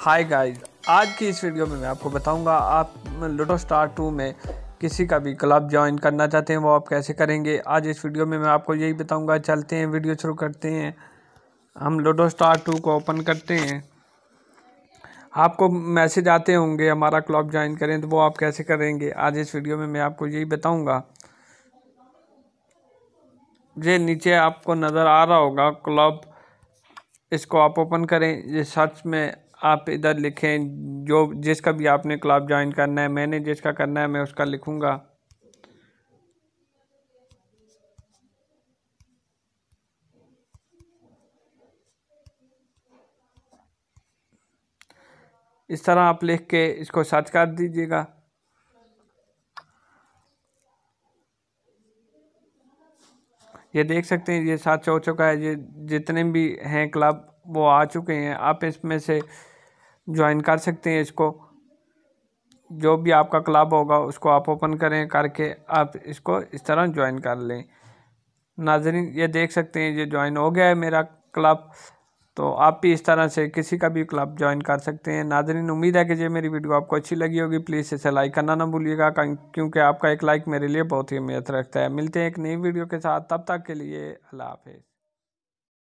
hi guys आज की इस वीडियो में मैं आपको बताऊंगा आप लूडो स्टार टू में किसी का भी क्लब ज्वाइन करना चाहते हैं वो आप कैसे करेंगे आज इस वीडियो में मैं आपको यही बताऊंगा चलते हैं वीडियो शुरू करते हैं हम लूडो स्टार टू को ओपन करते हैं आपको मैसेज आते होंगे हमारा क्लब ज्वाइन करें तो वो आप कैसे करेंगे आज इस वीडियो में मैं आपको यही बताऊँगा ये नीचे आपको नज़र आ रहा होगा क्लब इसको आप ओपन करें ये सर्च में आप इधर लिखें जो जिसका भी आपने क्लब ज्वाइन करना है मैंने जिसका करना है मैं उसका लिखूंगा इस तरह आप लिख के इसको सर्च कर दीजिएगा ये देख सकते हैं ये सर्च हो चुका है ये जितने भी हैं क्लब वो आ चुके हैं आप इसमें से ज्वाइन कर सकते हैं इसको जो भी आपका क्लब होगा उसको आप ओपन करें करके आप इसको इस तरह ज्वाइन कर लें नाजरीन ये देख सकते हैं ये ज्वाइन हो गया है मेरा क्लब तो आप भी इस तरह से किसी का भी क्लब ज्वाइन कर सकते हैं नाजरीन उम्मीद है कि ये मेरी वीडियो आपको अच्छी लगी होगी प्लीज़ इसे लाइक करना ना भूलिएगा क्योंकि आपका एक लाइक मेरे लिए बहुत ही अहमियत रखता है मिलते हैं एक नई वीडियो के साथ तब तक के लिए अल्लाह हाफिज़